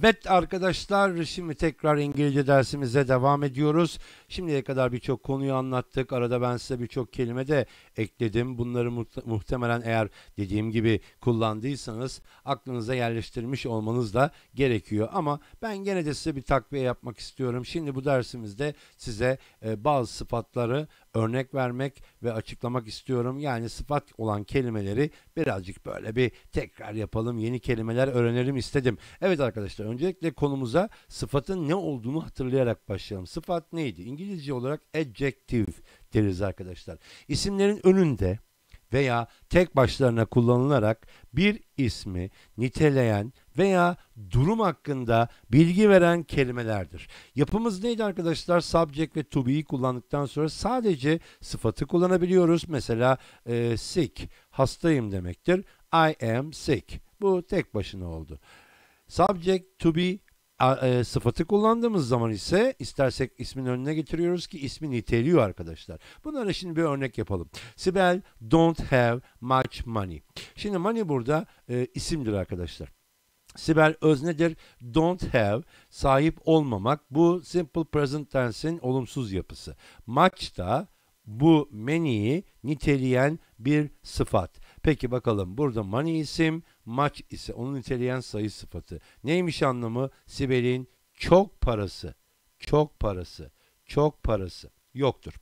Evet arkadaşlar şimdi tekrar İngilizce dersimize devam ediyoruz. Şimdiye kadar birçok konuyu anlattık. Arada ben size birçok kelime de ekledim. Bunları muhtemelen eğer dediğim gibi kullandıysanız aklınıza yerleştirmiş olmanız da gerekiyor. Ama ben gene de size bir takviye yapmak istiyorum. Şimdi bu dersimizde size e, bazı sıfatları örnek vermek ve açıklamak istiyorum. Yani sıfat olan kelimeleri birazcık böyle bir tekrar yapalım, yeni kelimeler öğrenelim istedim. Evet arkadaşlar öncelikle konumuza sıfatın ne olduğunu hatırlayarak başlayalım. Sıfat neydi? İngilizce olarak adjective deriz arkadaşlar. İsimlerin önünde veya tek başlarına kullanılarak bir ismi niteleyen veya durum hakkında bilgi veren kelimelerdir. Yapımız neydi arkadaşlar? Subject ve to be'yi kullandıktan sonra sadece sıfatı kullanabiliyoruz. Mesela e, sick, hastayım demektir. I am sick. Bu tek başına oldu. Subject to be A, e, sıfatı kullandığımız zaman ise istersek ismin önüne getiriyoruz ki ismi niteliyor arkadaşlar. Bunlara şimdi bir örnek yapalım. Sibel don't have much money. Şimdi money burada e, isimdir arkadaşlar. Sibel öznedir. Don't have sahip olmamak. Bu simple present tense'in olumsuz yapısı. Much da bu many'i niteleyen bir sıfat. Peki bakalım burada mani isim, maç ise onun niteleyen sayı sıfatı. Neymiş anlamı? Sibel'in çok parası, çok parası, çok parası yoktur.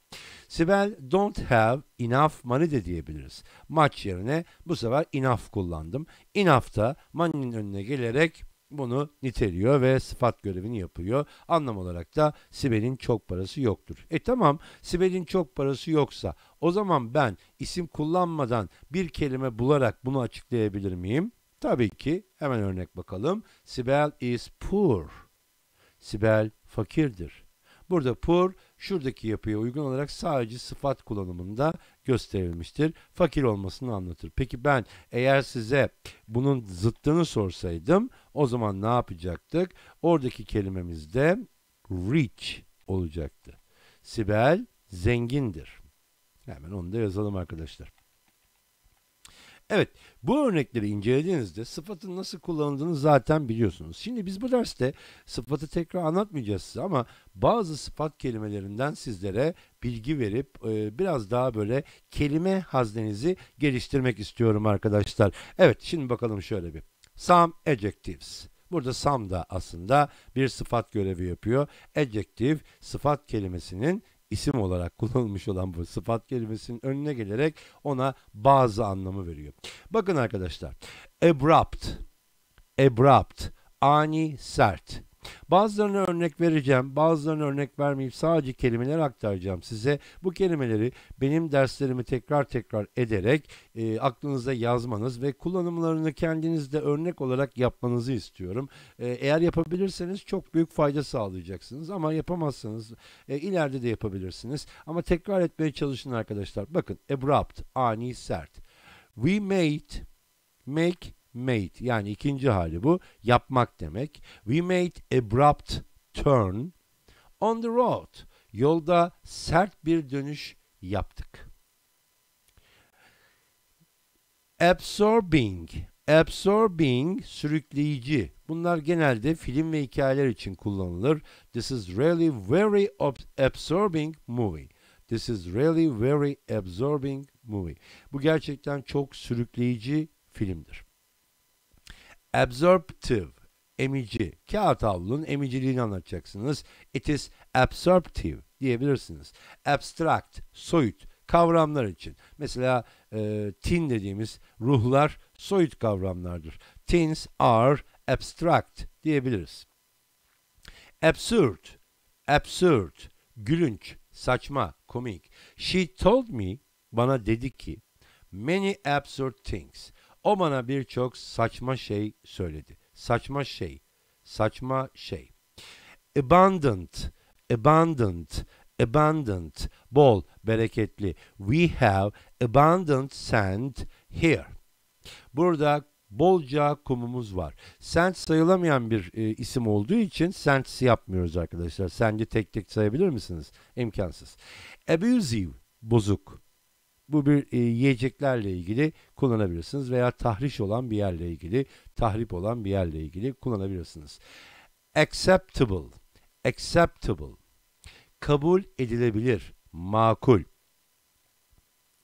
Sibel don't have enough money de diyebiliriz. Maç yerine bu sefer enough kullandım. Enough da money'nin önüne gelerek bunu niteliyor ve sıfat görevini yapıyor. Anlam olarak da Sibel'in çok parası yoktur. E tamam Sibel'in çok parası yoksa o zaman ben isim kullanmadan bir kelime bularak bunu açıklayabilir miyim? Tabii ki hemen örnek bakalım. Sibel is poor. Sibel fakirdir. Burada poor şuradaki yapıya uygun olarak sadece sıfat kullanımında gösterilmiştir. Fakir olmasını anlatır. Peki ben eğer size bunun zıttını sorsaydım o zaman ne yapacaktık? Oradaki kelimemiz de rich olacaktı. Sibel zengindir. Hemen onu da yazalım arkadaşlar. Evet, bu örnekleri incelediğinizde sıfatın nasıl kullanıldığını zaten biliyorsunuz. Şimdi biz bu derste sıfatı tekrar anlatmayacağız size ama bazı sıfat kelimelerinden sizlere bilgi verip e, biraz daha böyle kelime haznenizi geliştirmek istiyorum arkadaşlar. Evet, şimdi bakalım şöyle bir. Some adjectives. Burada some da aslında bir sıfat görevi yapıyor. Adjective sıfat kelimesinin isim olarak kullanılmış olan bu sıfat kelimesinin önüne gelerek ona bazı anlamı veriyor. Bakın arkadaşlar abrupt, abrupt, ani, sert Bazılarına örnek vereceğim, bazılarına örnek vermeyip sadece kelimeler aktaracağım size. Bu kelimeleri benim derslerimi tekrar tekrar ederek e, aklınıza yazmanız ve kullanımlarını kendinizde örnek olarak yapmanızı istiyorum. E, eğer yapabilirseniz çok büyük fayda sağlayacaksınız ama yapamazsanız e, ileride de yapabilirsiniz. Ama tekrar etmeye çalışın arkadaşlar. Bakın abrupt, ani, sert. We made, make, made yani ikinci hali bu yapmak demek. We made abrupt turn on the road. Yolda sert bir dönüş yaptık. Absorbing Absorbing sürükleyici. Bunlar genelde film ve hikayeler için kullanılır. This is really very absorbing movie. This is really very absorbing movie. Bu gerçekten çok sürükleyici filmdir. Absorptive, emici. Kağıt havlunun emiciliğini anlatacaksınız. It is absorptive diyebilirsiniz. Abstract, soyut kavramlar için. Mesela e, tin dediğimiz ruhlar soyut kavramlardır. Tins are abstract diyebiliriz. Absurd, absurd, gülünç, saçma, komik. She told me, bana dedi ki, many absurd things. O bana birçok saçma şey söyledi. Saçma şey, saçma şey. Abundant, abundant, abundant, bol, bereketli. We have abundant sand here. Burada bolca kumumuz var. Sand sayılamayan bir e, isim olduğu için sentsi yapmıyoruz arkadaşlar. Sandi tek tek sayabilir misiniz? İmkansız. Abusive, bozuk. Bu bir e, yiyeceklerle ilgili kullanabilirsiniz veya tahriş olan bir yerle ilgili, tahrip olan bir yerle ilgili kullanabilirsiniz. Acceptable, acceptable, kabul edilebilir, makul.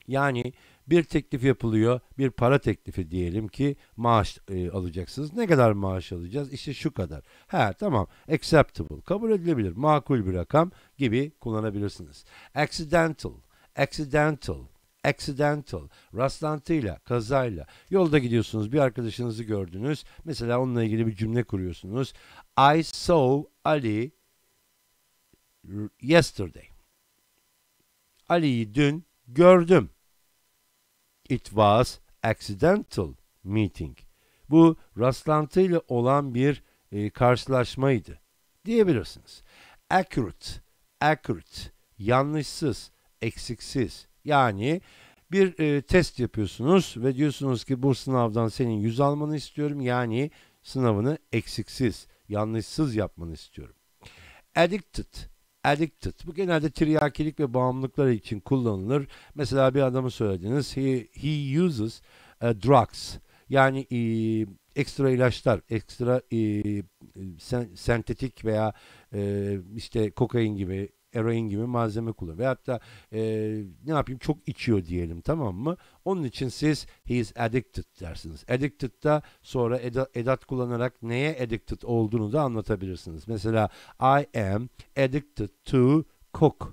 Yani bir teklif yapılıyor, bir para teklifi diyelim ki maaş e, alacaksınız. Ne kadar maaş alacağız? İşte şu kadar. He tamam, acceptable, kabul edilebilir, makul bir rakam gibi kullanabilirsiniz. Accidental, accidental, accidental, rastlantıyla, kazayla. Yolda gidiyorsunuz, bir arkadaşınızı gördünüz. Mesela onunla ilgili bir cümle kuruyorsunuz. I saw Ali yesterday. Ali'yi dün gördüm. It was accidental meeting. Bu rastlantıyla olan bir e, karşılaşmaydı diyebilirsiniz. Accurate, accurate, yanlışsız, eksiksiz. Yani bir e, test yapıyorsunuz ve diyorsunuz ki bu sınavdan senin 100 almanı istiyorum. Yani sınavını eksiksiz, yanlışsız yapmanı istiyorum. Addicted addicted. Bu genelde triyakilik ve bağımlılıklar için kullanılır. Mesela bir adamı söylediniz. He, he uses uh, drugs. Yani e, ekstra ilaçlar, ekstra e, sen, sentetik veya e, işte kokain gibi eroin gibi malzeme kullanıyor. Ve hatta e, ne yapayım çok içiyor diyelim tamam mı? Onun için siz he is addicted dersiniz. Addicted da sonra eda, edat kullanarak neye addicted olduğunu da anlatabilirsiniz. Mesela I am addicted to coke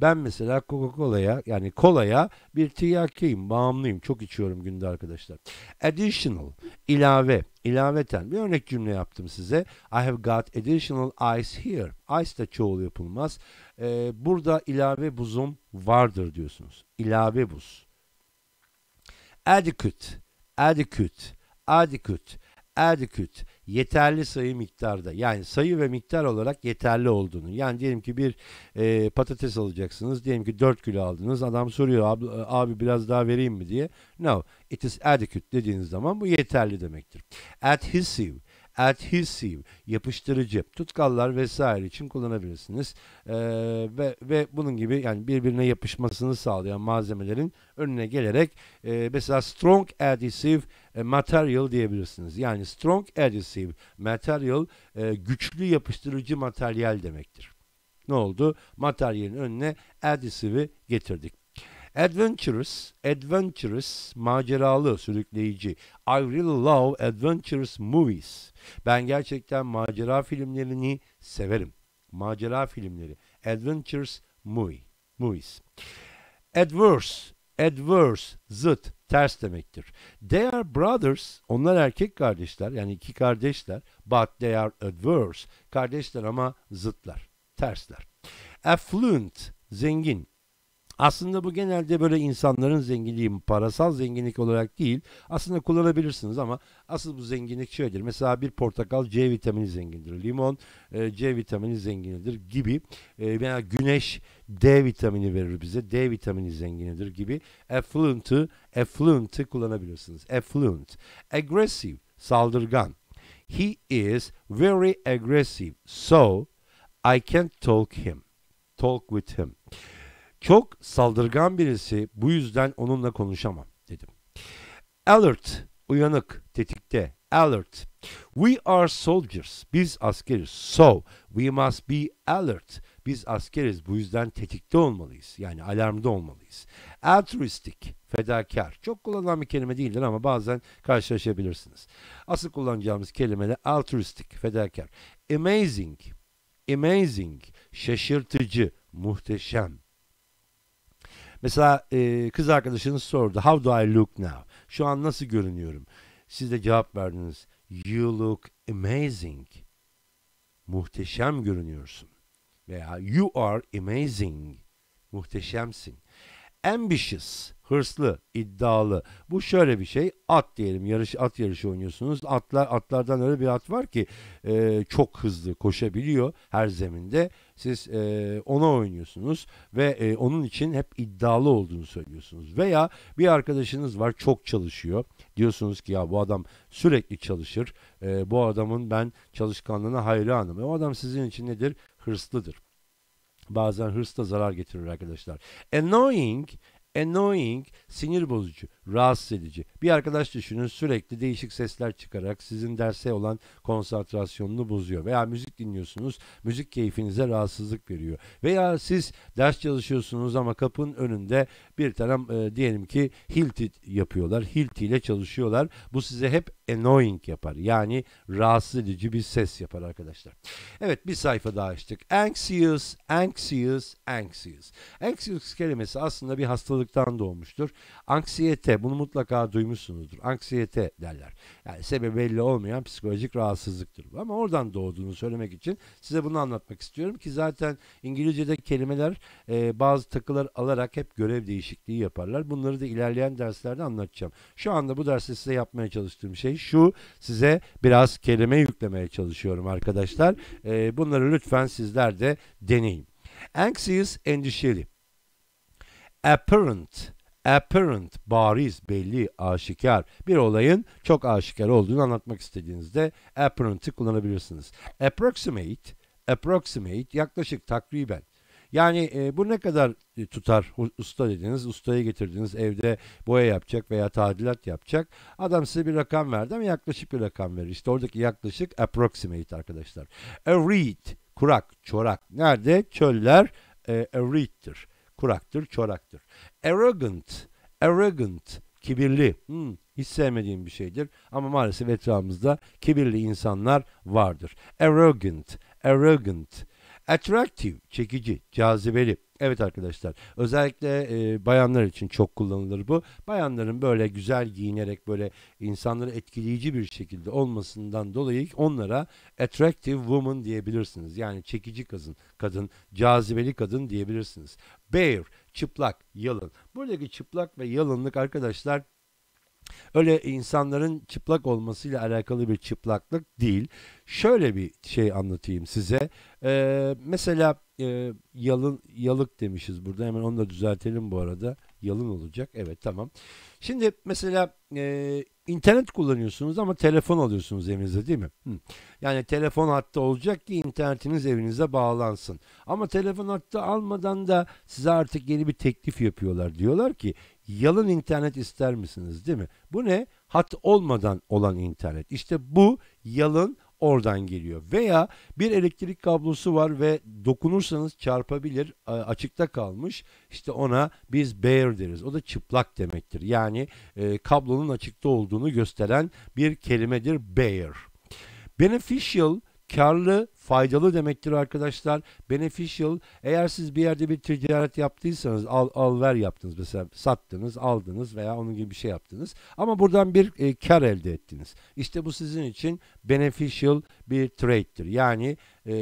ben mesela Coca-Cola'ya yani kolaya bir tiryakiyim, bağımlıyım. Çok içiyorum günde arkadaşlar. Additional, ilave, ilaveten bir örnek cümle yaptım size. I have got additional ice here. Ice de çoğul yapılmaz. Ee, burada ilave buzum vardır diyorsunuz. İlave buz. Adequate, adequate, adequate adequate yeterli sayı miktarda yani sayı ve miktar olarak yeterli olduğunu yani diyelim ki bir e, patates alacaksınız diyelim ki 4 kilo aldınız adam soruyor abi, abi biraz daha vereyim mi diye no it is adequate dediğiniz zaman bu yeterli demektir adhesive adhesive, yapıştırıcı, tutkallar vesaire için kullanabilirsiniz. Ee, ve, ve bunun gibi yani birbirine yapışmasını sağlayan malzemelerin önüne gelerek e, mesela strong adhesive e, material diyebilirsiniz. Yani strong adhesive material e, güçlü yapıştırıcı materyal demektir. Ne oldu? Materyalin önüne adhesive'i getirdik. Adventurous, adventurous, maceralı, sürükleyici. I really love adventurous movies. Ben gerçekten macera filmlerini severim. Macera filmleri. Adventures movie, movies. Adverse, adverse, zıt, ters demektir. They are brothers. Onlar erkek kardeşler. Yani iki kardeşler. But they are adverse. Kardeşler ama zıtlar. Tersler. Affluent. Zengin. Aslında bu genelde böyle insanların zenginliği parasal zenginlik olarak değil. Aslında kullanabilirsiniz ama asıl bu zenginlik şöyledir. Mesela bir portakal C vitamini zengindir. Limon e, C vitamini zengindir gibi. E, veya güneş D vitamini verir bize. D vitamini zenginidir gibi. Affluent'ı affluent kullanabilirsiniz. Affluent. Aggressive, saldırgan. He is very aggressive. So I can't talk him. Talk with him. Çok saldırgan birisi bu yüzden onunla konuşamam dedim. Alert, uyanık, tetikte. Alert. We are soldiers. Biz askeriz. So we must be alert. Biz askeriz. Bu yüzden tetikte olmalıyız. Yani alarmda olmalıyız. Altruistic. Fedakar. Çok kullanılan bir kelime değildir ama bazen karşılaşabilirsiniz. Asıl kullanacağımız kelime de altruistic. Fedakar. Amazing. Amazing. Şaşırtıcı. Muhteşem. Mesela e, kız arkadaşınız sordu. How do I look now? Şu an nasıl görünüyorum? Siz de cevap verdiniz. You look amazing. Muhteşem görünüyorsun. Veya you are amazing. Muhteşemsin. Ambitious hırslı, iddialı. Bu şöyle bir şey. At diyelim. Yarış at yarışı oynuyorsunuz. Atlar atlardan öyle bir at var ki e, çok hızlı koşabiliyor her zeminde. Siz e, ona oynuyorsunuz ve e, onun için hep iddialı olduğunu söylüyorsunuz. Veya bir arkadaşınız var çok çalışıyor. Diyorsunuz ki ya bu adam sürekli çalışır. E, bu adamın ben çalışkanlığına hayranım. E, o adam sizin için nedir? Hırslıdır. Bazen hırs da zarar getirir arkadaşlar. Annoying Annoying, sinir bozucu, rahatsız edici. Bir arkadaş düşünün sürekli değişik sesler çıkarak sizin derse olan konsantrasyonunu bozuyor. Veya müzik dinliyorsunuz, müzik keyfinize rahatsızlık veriyor. Veya siz ders çalışıyorsunuz ama kapının önünde bir taraf e, diyelim ki Hilti yapıyorlar. Hilti ile çalışıyorlar. Bu size hep annoying yapar. Yani rahatsız edici bir ses yapar arkadaşlar. Evet bir sayfa daha açtık. Anxious, anxious, anxious. Anxious kelimesi aslında bir hastalıktan doğmuştur. Anksiyete bunu mutlaka duymuşsunuzdur. Anksiyete derler. Yani sebebi belli olmayan psikolojik rahatsızlıktır. Ama oradan doğduğunu söylemek için size bunu anlatmak istiyorum ki zaten İngilizce'de kelimeler e, bazı takılar alarak hep görev değişir değişikliği yaparlar. Bunları da ilerleyen derslerde anlatacağım. Şu anda bu derste size yapmaya çalıştığım şey şu. Size biraz kelime yüklemeye çalışıyorum arkadaşlar. E, bunları lütfen sizler de deneyin. Anxious, endişeli. Apparent, apparent, bariz, belli, aşikar bir olayın çok aşikar olduğunu anlatmak istediğinizde apparent'ı kullanabilirsiniz. Approximate, approximate yaklaşık takriben yani e, bu ne kadar e, tutar usta dediniz, ustayı getirdiniz, evde boya yapacak veya tadilat yapacak. Adam size bir rakam verdi ama yaklaşık bir rakam verir. İşte oradaki yaklaşık approximate arkadaşlar. A reed, kurak, çorak. Nerede? Çöller e, a reed'tir. Kuraktır, çoraktır. Arrogant, arrogant, kibirli. Hmm, hiç sevmediğim bir şeydir ama maalesef etrafımızda kibirli insanlar vardır. Arrogant, arrogant, Attractive, çekici, cazibeli. Evet arkadaşlar özellikle e, bayanlar için çok kullanılır bu. Bayanların böyle güzel giyinerek böyle insanları etkileyici bir şekilde olmasından dolayı onlara attractive woman diyebilirsiniz. Yani çekici kadın, kadın, cazibeli kadın diyebilirsiniz. Bare, çıplak, yalın. Buradaki çıplak ve yalınlık arkadaşlar öyle insanların çıplak olmasıyla alakalı bir çıplaklık değil. Şöyle bir şey anlatayım size. Ee, mesela e, yalın yalık demişiz burada. Hemen onu da düzeltelim bu arada. Yalın olacak. Evet tamam. Şimdi mesela e, internet kullanıyorsunuz ama telefon alıyorsunuz evinize değil mi? Hı. Yani telefon hattı olacak ki internetiniz evinize bağlansın. Ama telefon hattı almadan da size artık yeni bir teklif yapıyorlar. Diyorlar ki Yalın internet ister misiniz değil mi? Bu ne? Hat olmadan olan internet. İşte bu yalın oradan geliyor. Veya bir elektrik kablosu var ve dokunursanız çarpabilir, açıkta kalmış. İşte ona biz bare deriz. O da çıplak demektir. Yani e, kablonun açıkta olduğunu gösteren bir kelimedir bare. Beneficial karlı faydalı demektir arkadaşlar. Beneficial eğer siz bir yerde bir ticaret yaptıysanız al, al ver yaptınız mesela sattınız aldınız veya onun gibi bir şey yaptınız. Ama buradan bir e, kar elde ettiniz. İşte bu sizin için beneficial bir trade'dir. Yani e,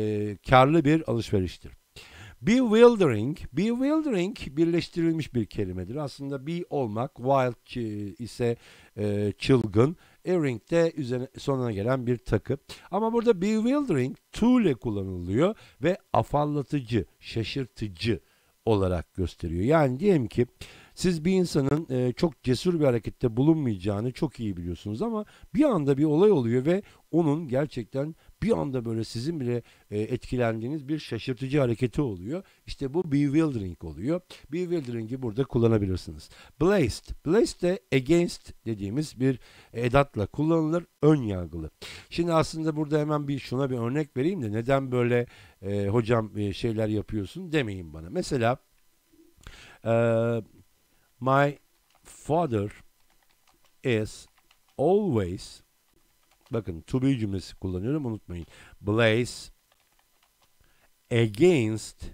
karlı bir alışveriştir. Bewildering, bewildering birleştirilmiş bir kelimedir. Aslında be olmak, wild ise e, çılgın, Earring de üzerine, sonuna gelen bir takı. Ama burada bewildering tool kullanılıyor ve afallatıcı, şaşırtıcı olarak gösteriyor. Yani diyelim ki siz bir insanın e, çok cesur bir harekette bulunmayacağını çok iyi biliyorsunuz ama bir anda bir olay oluyor ve onun gerçekten bir anda böyle sizin bile e, etkilendiğiniz bir şaşırtıcı hareketi oluyor. İşte bu bewildering oluyor. Bewildering'i burada kullanabilirsiniz. Blazed. Blazed de against dediğimiz bir edatla kullanılır. Ön yargılı. Şimdi aslında burada hemen bir şuna bir örnek vereyim de neden böyle e, hocam e, şeyler yapıyorsun demeyin bana. Mesela e, my father is always Bakın to be cümlesi kullanıyorum unutmayın. Blaze against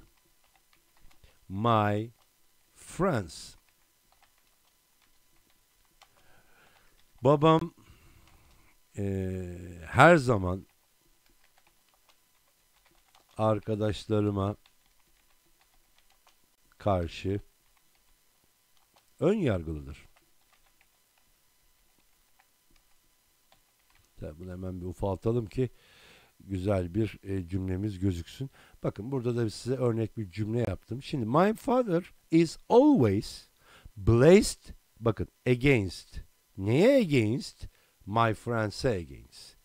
my friends. Babam e, her zaman arkadaşlarıma karşı ön yargılıdır. İşte bunu hemen bir ufaltalım ki güzel bir e, cümlemiz gözüksün. Bakın burada da size örnek bir cümle yaptım. Şimdi my father is always blessed bakın against. Neye against? My friends'e against.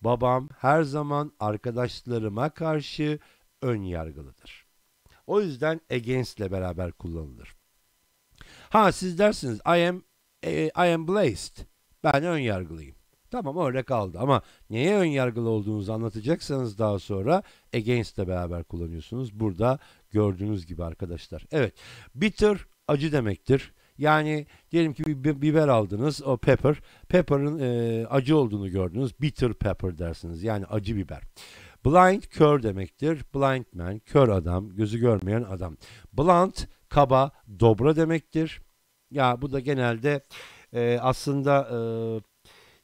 Babam her zaman arkadaşlarıma karşı ön yargılıdır. O yüzden against ile beraber kullanılır. Ha siz dersiniz I am e, I am blessed. Ben ön yargılıyım. Tamam öyle kaldı ama neye ön yargılı olduğunuzu anlatacaksanız daha sonra against de beraber kullanıyorsunuz. Burada gördüğünüz gibi arkadaşlar. Evet bitter acı demektir. Yani diyelim ki bir biber aldınız o pepper. Pepper'ın e, acı olduğunu gördünüz. Bitter pepper dersiniz. Yani acı biber. Blind kör demektir. Blind man kör adam, gözü görmeyen adam. Blunt kaba, dobra demektir. Ya bu da genelde e, aslında e,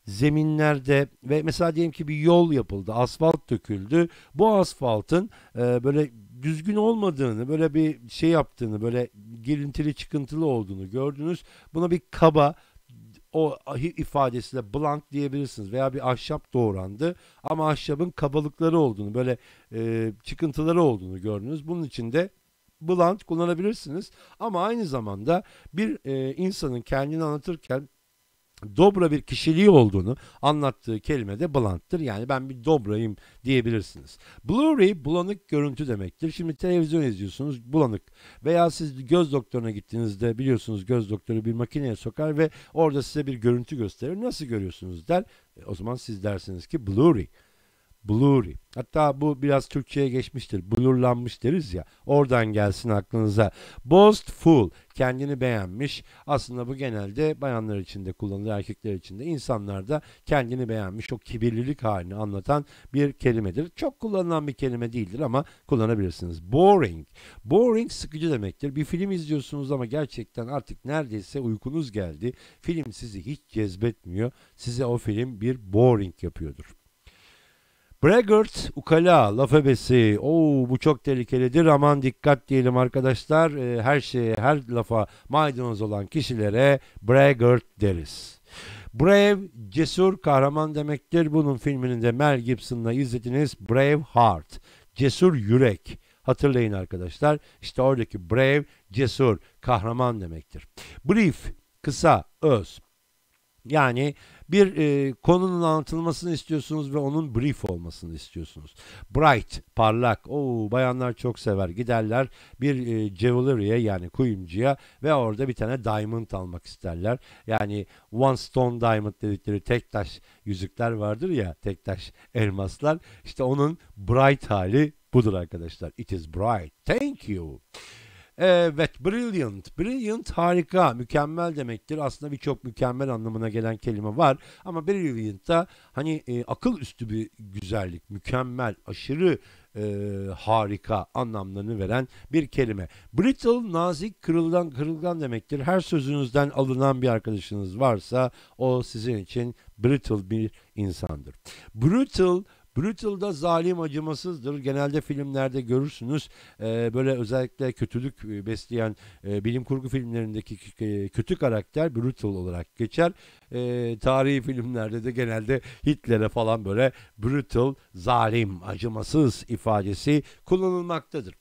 zeminlerde ve mesela diyelim ki bir yol yapıldı, asfalt döküldü. Bu asfaltın e, böyle düzgün olmadığını, böyle bir şey yaptığını, böyle girintili çıkıntılı olduğunu gördünüz. Buna bir kaba o ifadesiyle blank diyebilirsiniz veya bir ahşap doğrandı ama ahşabın kabalıkları olduğunu böyle e, çıkıntıları olduğunu gördünüz. Bunun için de blunt kullanabilirsiniz ama aynı zamanda bir e, insanın kendini anlatırken dobra bir kişiliği olduğunu anlattığı kelime de Blunt'tır. Yani ben bir dobrayım diyebilirsiniz. Blurry bulanık görüntü demektir. Şimdi televizyon izliyorsunuz bulanık veya siz göz doktoruna gittiğinizde biliyorsunuz göz doktoru bir makineye sokar ve orada size bir görüntü gösterir. Nasıl görüyorsunuz der. E, o zaman siz dersiniz ki blurry blurry. Hatta bu biraz Türkçe'ye geçmiştir. Blurlanmış deriz ya. Oradan gelsin aklınıza. Boastful. Kendini beğenmiş. Aslında bu genelde bayanlar için de kullanılır. Erkekler için de. İnsanlar da kendini beğenmiş. O kibirlilik halini anlatan bir kelimedir. Çok kullanılan bir kelime değildir ama kullanabilirsiniz. Boring. Boring sıkıcı demektir. Bir film izliyorsunuz ama gerçekten artık neredeyse uykunuz geldi. Film sizi hiç cezbetmiyor. Size o film bir boring yapıyordur. Braggart ukala laf ebesi. Oo bu çok tehlikelidir. Aman dikkat diyelim arkadaşlar. Ee, her şeye, her lafa maydanoz olan kişilere braggart deriz. Brave cesur kahraman demektir. Bunun filminin de Mel Gibson'la izlediniz. Brave Heart. Cesur yürek. Hatırlayın arkadaşlar. İşte oradaki brave, cesur, kahraman demektir. Brief, kısa, öz. Yani bir e, konunun anlatılmasını istiyorsunuz ve onun brief olmasını istiyorsunuz. Bright, parlak. Oo bayanlar çok sever. Giderler bir e, jewelry'e yani kuyumcuya ve orada bir tane diamond almak isterler. Yani one stone diamond dedikleri tek taş yüzükler vardır ya, tek taş elmaslar. İşte onun bright hali budur arkadaşlar. It is bright. Thank you. Ee, evet, brilliant. Brilliant harika, mükemmel demektir. Aslında birçok mükemmel anlamına gelen kelime var. Ama brilliant da hani e, akıl üstü bir güzellik, mükemmel, aşırı e, harika anlamlarını veren bir kelime. Brittle, nazik, kırılgan, kırılgan demektir. Her sözünüzden alınan bir arkadaşınız varsa o sizin için brittle bir insandır. Brutal, Brutal da zalim acımasızdır. Genelde filmlerde görürsünüz e, böyle özellikle kötülük e, besleyen e, bilim kurgu filmlerindeki e, kötü karakter Brutal olarak geçer. E, tarihi filmlerde de genelde Hitler'e falan böyle brutal, zalim, acımasız ifadesi kullanılmaktadır.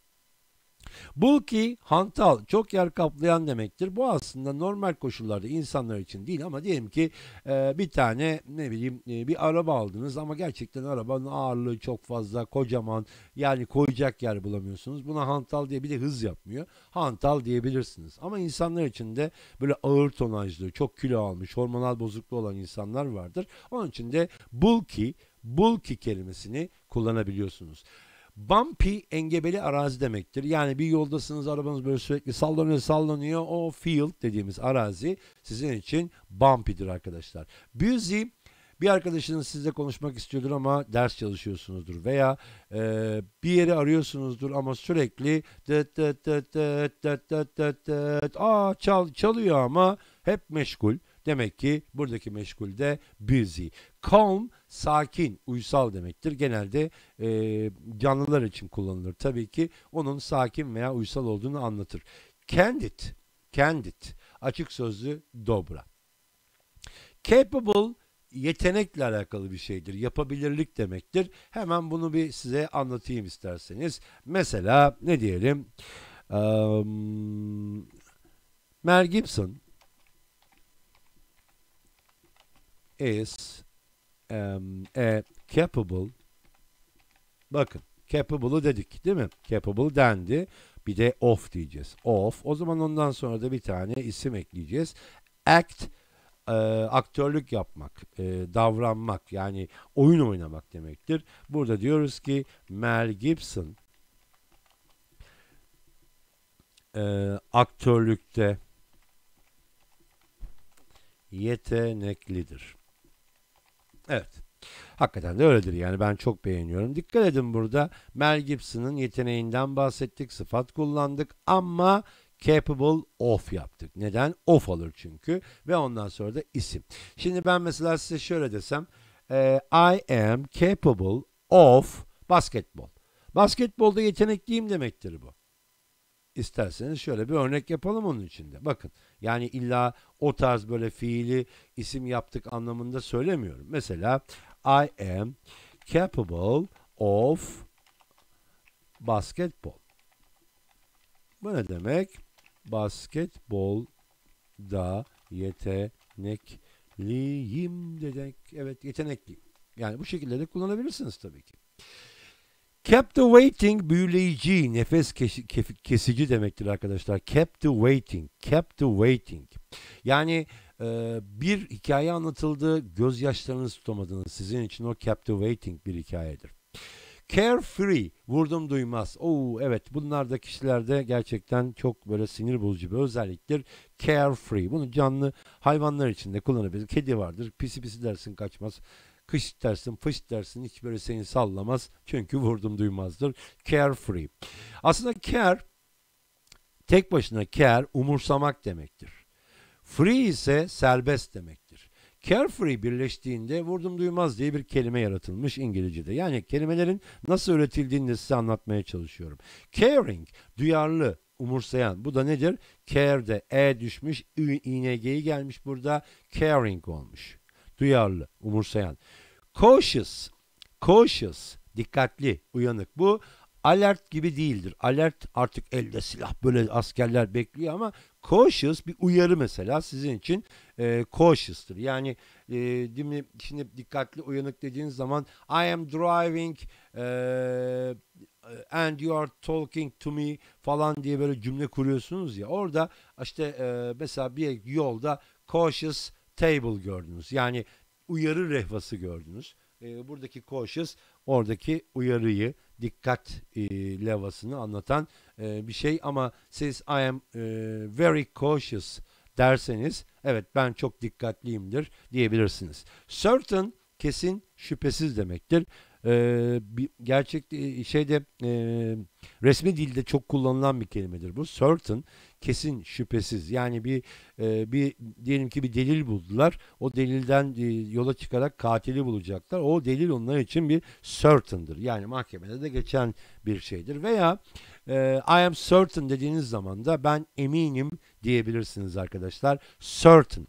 Bulky, hantal, çok yer kaplayan demektir. Bu aslında normal koşullarda insanlar için değil ama diyelim ki e, bir tane ne bileyim e, bir araba aldınız ama gerçekten arabanın ağırlığı çok fazla, kocaman yani koyacak yer bulamıyorsunuz. Buna hantal diye bir de hız yapmıyor. Hantal diyebilirsiniz. Ama insanlar için de böyle ağır tonajlı, çok kilo almış, hormonal bozukluğu olan insanlar vardır. Onun için de bulky, bulky kelimesini kullanabiliyorsunuz. Bumpy engebeli arazi demektir. Yani bir yoldasınız arabanız böyle sürekli sallanıyor sallanıyor. O field dediğimiz arazi sizin için bumpy'dir arkadaşlar. Busy bir arkadaşınız sizle konuşmak istiyordur ama ders çalışıyorsunuzdur veya e, bir yeri arıyorsunuzdur ama sürekli dıt dıt dıt dıt dıt dıt dıt dıt aa çal çalıyor ama hep meşgul. Demek ki buradaki meşgul de busy. Calm sakin, uysal demektir. Genelde e, canlılar için kullanılır. Tabii ki onun sakin veya uysal olduğunu anlatır. Candid, candid açık sözlü dobra. Capable yetenekle alakalı bir şeydir. Yapabilirlik demektir. Hemen bunu bir size anlatayım isterseniz. Mesela ne diyelim? Um, Mel Gibson is um, a e, capable bakın capable'ı dedik değil mi? Capable dendi. Bir de of diyeceğiz. Of. O zaman ondan sonra da bir tane isim ekleyeceğiz. Act e, aktörlük yapmak, e, davranmak yani oyun oynamak demektir. Burada diyoruz ki Mel Gibson e, aktörlükte yeteneklidir. Evet. Hakikaten de öyledir yani ben çok beğeniyorum. Dikkat edin burada Mel Gibson'ın yeteneğinden bahsettik, sıfat kullandık ama capable of yaptık. Neden? Of alır çünkü ve ondan sonra da isim. Şimdi ben mesela size şöyle desem e, I am capable of basketball. Basketbolda yetenekliyim demektir bu. İsterseniz şöyle bir örnek yapalım onun içinde. Bakın yani illa o tarz böyle fiili isim yaptık anlamında söylemiyorum. Mesela I am capable of basketball. Bu ne demek? Basketbolda yetenekliyim dedik. Evet yetenekliyim. Yani bu şekilde de kullanabilirsiniz tabii ki. Captivating büyüleyici, nefes kesici demektir arkadaşlar. Captivating, captivating. Yani e, bir hikaye anlatıldı, gözyaşlarınızı tutamadınız. Sizin için o captivating bir hikayedir. Carefree, vurdum duymaz. Oo evet bunlar da kişilerde gerçekten çok böyle sinir bozucu bir özelliktir. Carefree, bunu canlı hayvanlar için de kullanabiliriz. Kedi vardır, pisi pisi dersin kaçmaz. Kış dersin, fış dersin hiç böyle seni sallamaz. Çünkü vurdum duymazdır. Carefree. Aslında care tek başına care umursamak demektir. Free ise serbest demektir. Carefree birleştiğinde vurdum duymaz diye bir kelime yaratılmış İngilizce'de. Yani kelimelerin nasıl üretildiğini de size anlatmaya çalışıyorum. Caring, duyarlı, umursayan. Bu da nedir? Care de E düşmüş, ING'yi gelmiş burada. Caring olmuş. Duyarlı, umursayan. Cautious, cautious, dikkatli, uyanık. Bu alert gibi değildir. Alert artık elde silah böyle askerler bekliyor ama cautious bir uyarı mesela sizin için e, cautious'tır. Yani e, değil mi? şimdi dikkatli uyanık dediğiniz zaman I am driving e, and you are talking to me falan diye böyle cümle kuruyorsunuz ya. Orada işte e, mesela bir yolda cautious table gördünüz. Yani uyarı rehvası gördünüz. Ee, buradaki cautious oradaki uyarıyı, dikkat e, levasını anlatan e, bir şey ama siz I am e, very cautious derseniz evet ben çok dikkatliyimdir diyebilirsiniz. Certain kesin şüphesiz demektir. Ee, bir, gerçek e, şeyde e, resmi dilde çok kullanılan bir kelimedir bu. Certain kesin şüphesiz. Yani bir e, bir diyelim ki bir delil buldular. O delilden e, yola çıkarak katili bulacaklar. O delil onlar için bir certain'dır. Yani mahkemede de geçen bir şeydir. Veya e, I am certain dediğiniz zaman da ben eminim diyebilirsiniz arkadaşlar. Certain.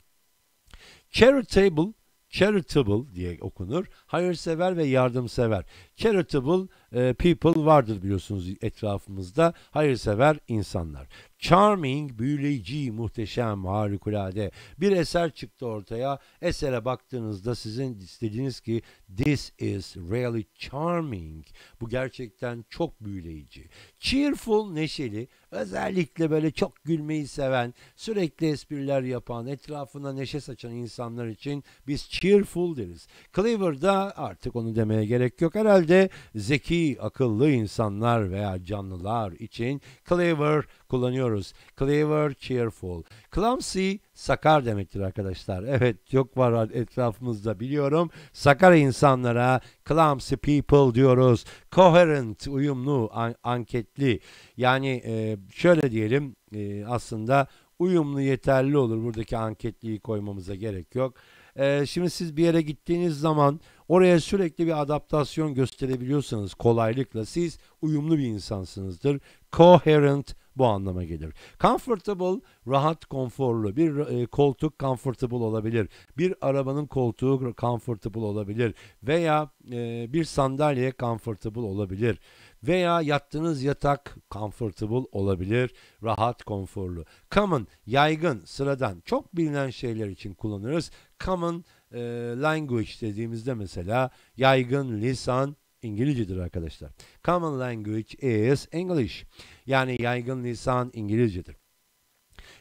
Charitable charitable diye okunur. Hayırsever ve yardımsever. Charitable e, people vardır biliyorsunuz etrafımızda. Hayırsever insanlar. Charming, büyüleyici, muhteşem, harikulade bir eser çıktı ortaya. Esere baktığınızda sizin istediğiniz ki this is really charming. Bu gerçekten çok büyüleyici. Cheerful, neşeli, özellikle böyle çok gülmeyi seven, sürekli espriler yapan, etrafına neşe saçan insanlar için biz cheerful deriz. Clever da artık onu demeye gerek yok herhalde zeki akıllı insanlar veya canlılar için clever kullanıyoruz. Clever, cheerful. Clumsy, sakar demektir arkadaşlar. Evet yok var etrafımızda biliyorum. Sakar insanlara clumsy people diyoruz. Coherent, uyumlu, an anketli. Yani e, şöyle diyelim e, aslında uyumlu yeterli olur. Buradaki anketliği koymamıza gerek yok. E, şimdi siz bir yere gittiğiniz zaman Oraya sürekli bir adaptasyon gösterebiliyorsanız kolaylıkla siz uyumlu bir insansınızdır. Coherent bu anlama gelir. Comfortable, rahat, konforlu. Bir e, koltuk comfortable olabilir. Bir arabanın koltuğu comfortable olabilir. Veya e, bir sandalye comfortable olabilir. Veya yattığınız yatak comfortable olabilir. Rahat, konforlu. Common, yaygın, sıradan. Çok bilinen şeyler için kullanırız. Common, e, language dediğimizde mesela yaygın lisan İngilizcedir arkadaşlar. Common language is English. Yani yaygın lisan İngilizcedir.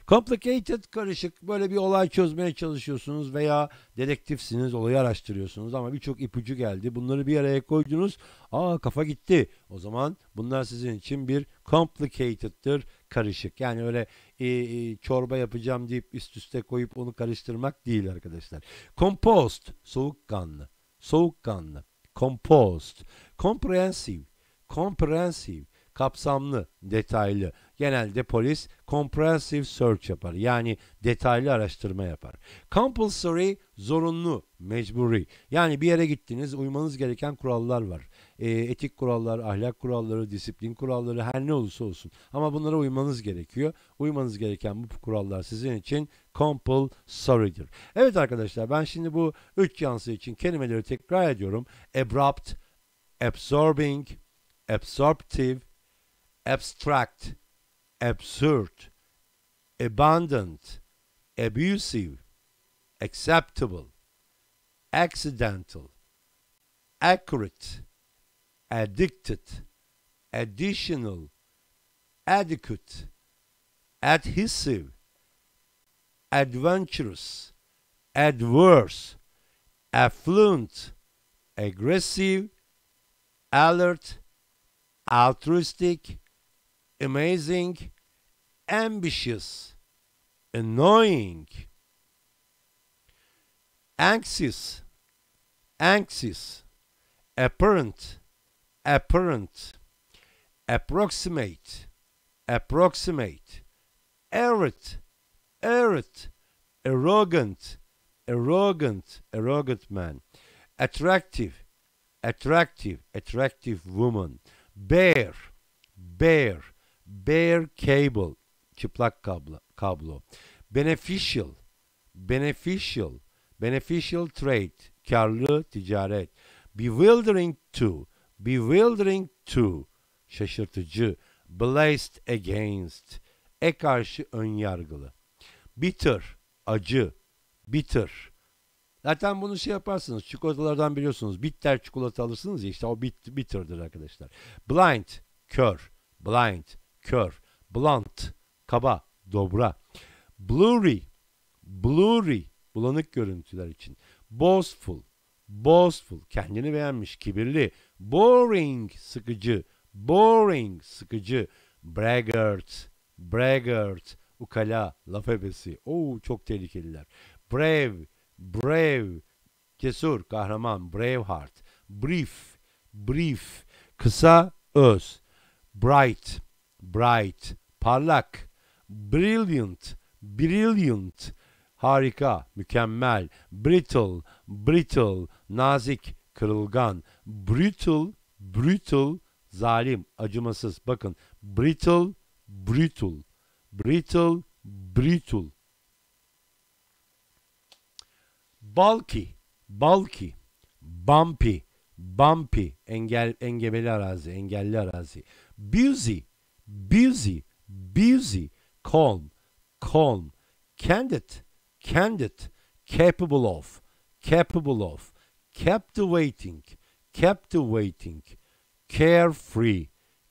Complicated karışık böyle bir olay çözmeye çalışıyorsunuz veya dedektifsiniz olayı araştırıyorsunuz ama birçok ipucu geldi. Bunları bir araya koydunuz. Aa kafa gitti. O zaman bunlar sizin için bir complicated'tır karışık. Yani öyle e, e, çorba yapacağım deyip üst üste koyup onu karıştırmak değil arkadaşlar. Compost, soğukkanlı, soğukkanlı. Composed, comprehensive, comprehensive kapsamlı, detaylı. Genelde polis comprehensive search yapar. Yani detaylı araştırma yapar. Compulsory zorunlu, mecburi. Yani bir yere gittiniz, uymanız gereken kurallar var. E, etik kurallar, ahlak kuralları, disiplin kuralları her ne olursa olsun. Ama bunlara uymanız gerekiyor. Uymanız gereken bu kurallar sizin için compulsory'dir. Evet arkadaşlar ben şimdi bu üç yansı için kelimeleri tekrar ediyorum. Abrupt, absorbing, absorptive, abstract, absurd, abundant, abusive, acceptable, accidental, accurate, addicted, additional, adequate, adhesive, adventurous, adverse, affluent, aggressive, alert, altruistic, amazing, ambitious, annoying, anxious, anxious, apparent, apparent, approximate, approximate, arrogant, arrogant, arrogant man, attractive, attractive, attractive woman, bear, bear, Bare cable, çıplak kablo, kablo. Beneficial, beneficial, beneficial trade, karlı ticaret. Bewildering to, bewildering to, şaşırtıcı. Blessed against, e karşı ön yargılı. Bitter, acı, bitter. Zaten bunu şey yaparsınız, çikolatalardan biliyorsunuz. Bitter çikolata alırsınız ya, işte o bit, bitter'dır arkadaşlar. Blind, kör, blind kör, blunt, kaba, dobra, blurry, blurry, bulanık görüntüler için, boastful, boastful, kendini beğenmiş, kibirli, boring, sıkıcı, boring, sıkıcı, braggart, braggart, ukala, laf ebesi, Oo, çok tehlikeliler, brave, brave, cesur, kahraman, brave heart, brief, brief, kısa, öz, bright, bright, parlak, brilliant, brilliant, harika, mükemmel, brittle, brittle, nazik, kırılgan, brutal, brutal, zalim, acımasız. Bakın, brittle, brutal, brittle, brutal. Bulky, bulky, bumpy, bumpy, engel, engebeli arazi, engelli arazi. Busy, busy, busy, calm, calm, candid, candid, capable of, capable of, captivating, captivating, carefree,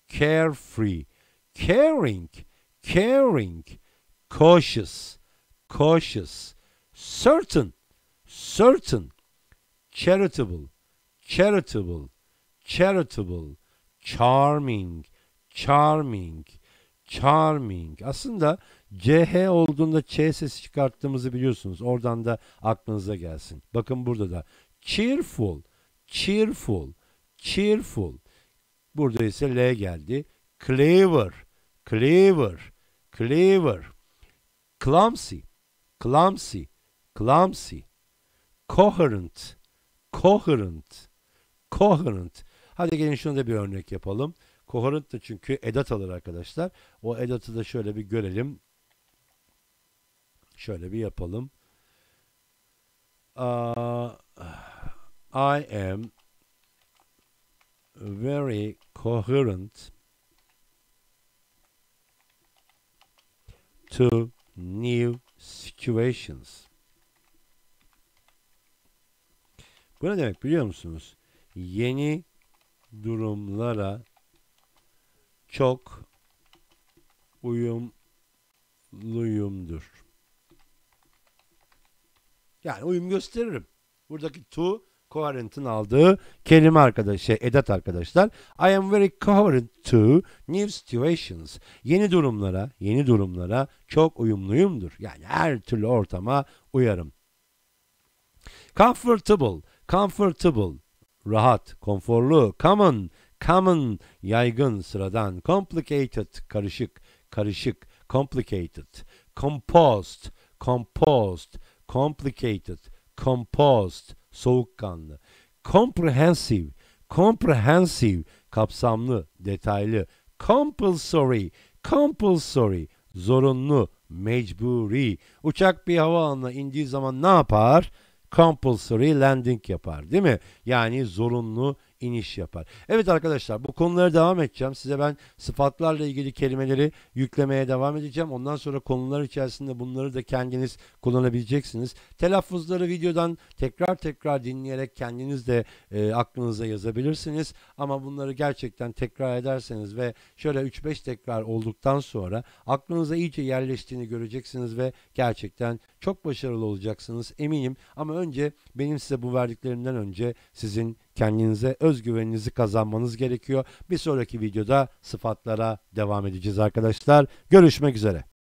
carefree, caring, caring, cautious, cautious, certain, certain, charitable, charitable, charitable, charming, charming, charming. Aslında CH olduğunda Ç sesi çıkarttığımızı biliyorsunuz. Oradan da aklınıza gelsin. Bakın burada da cheerful, cheerful, cheerful. Burada ise L geldi. Clever, clever, clever. Clumsy, clumsy, clumsy. Coherent, coherent, coherent. Hadi gelin şunu da bir örnek yapalım. Coherent da çünkü edat alır arkadaşlar. O edatı da şöyle bir görelim. Şöyle bir yapalım. Uh, I am very coherent to new situations. Bu ne demek biliyor musunuz? Yeni durumlara çok uyumluyumdur. Yani uyum gösteririm. Buradaki to coherent'ın aldığı kelime arkadaş, şey, edat arkadaşlar. I am very coherent to new situations. Yeni durumlara, yeni durumlara çok uyumluyumdur. Yani her türlü ortama uyarım. Comfortable, comfortable, rahat, konforlu, common, common yaygın sıradan complicated karışık karışık complicated composed composed complicated composed soğukkanlı comprehensive comprehensive kapsamlı detaylı compulsory compulsory zorunlu mecburi uçak bir havaalanına indiği zaman ne yapar compulsory landing yapar değil mi yani zorunlu iniş yapar. Evet arkadaşlar bu konulara devam edeceğim. Size ben sıfatlarla ilgili kelimeleri yüklemeye devam edeceğim. Ondan sonra konular içerisinde bunları da kendiniz kullanabileceksiniz. Telaffuzları videodan tekrar tekrar dinleyerek kendiniz de e, aklınıza yazabilirsiniz. Ama bunları gerçekten tekrar ederseniz ve şöyle 3-5 tekrar olduktan sonra aklınıza iyice yerleştiğini göreceksiniz ve gerçekten çok başarılı olacaksınız eminim. Ama önce benim size bu verdiklerimden önce sizin Kendinize özgüveninizi kazanmanız gerekiyor. Bir sonraki videoda sıfatlara devam edeceğiz arkadaşlar. Görüşmek üzere.